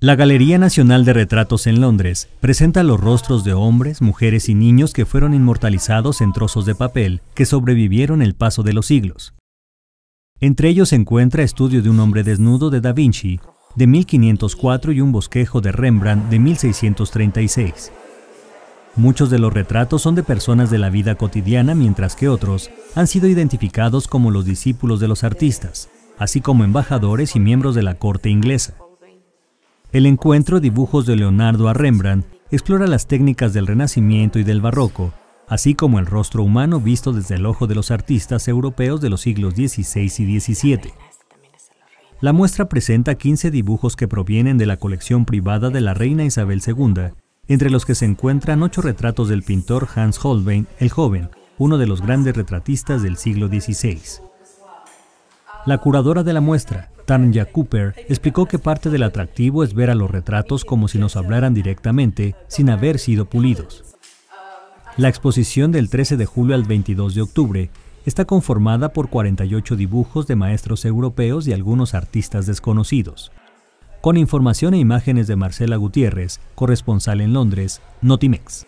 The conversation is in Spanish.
La Galería Nacional de Retratos en Londres presenta los rostros de hombres, mujeres y niños que fueron inmortalizados en trozos de papel que sobrevivieron el paso de los siglos. Entre ellos se encuentra estudio de un hombre desnudo de Da Vinci de 1504 y un bosquejo de Rembrandt de 1636. Muchos de los retratos son de personas de la vida cotidiana mientras que otros han sido identificados como los discípulos de los artistas, así como embajadores y miembros de la corte inglesa. El encuentro Dibujos de Leonardo a Rembrandt explora las técnicas del Renacimiento y del Barroco, así como el rostro humano visto desde el ojo de los artistas europeos de los siglos XVI y XVII. La muestra presenta 15 dibujos que provienen de la colección privada de la reina Isabel II, entre los que se encuentran ocho retratos del pintor Hans Holbein el Joven, uno de los grandes retratistas del siglo XVI. La curadora de la muestra, Tanya Cooper, explicó que parte del atractivo es ver a los retratos como si nos hablaran directamente, sin haber sido pulidos. La exposición del 13 de julio al 22 de octubre está conformada por 48 dibujos de maestros europeos y algunos artistas desconocidos. Con información e imágenes de Marcela Gutiérrez, corresponsal en Londres, Notimex.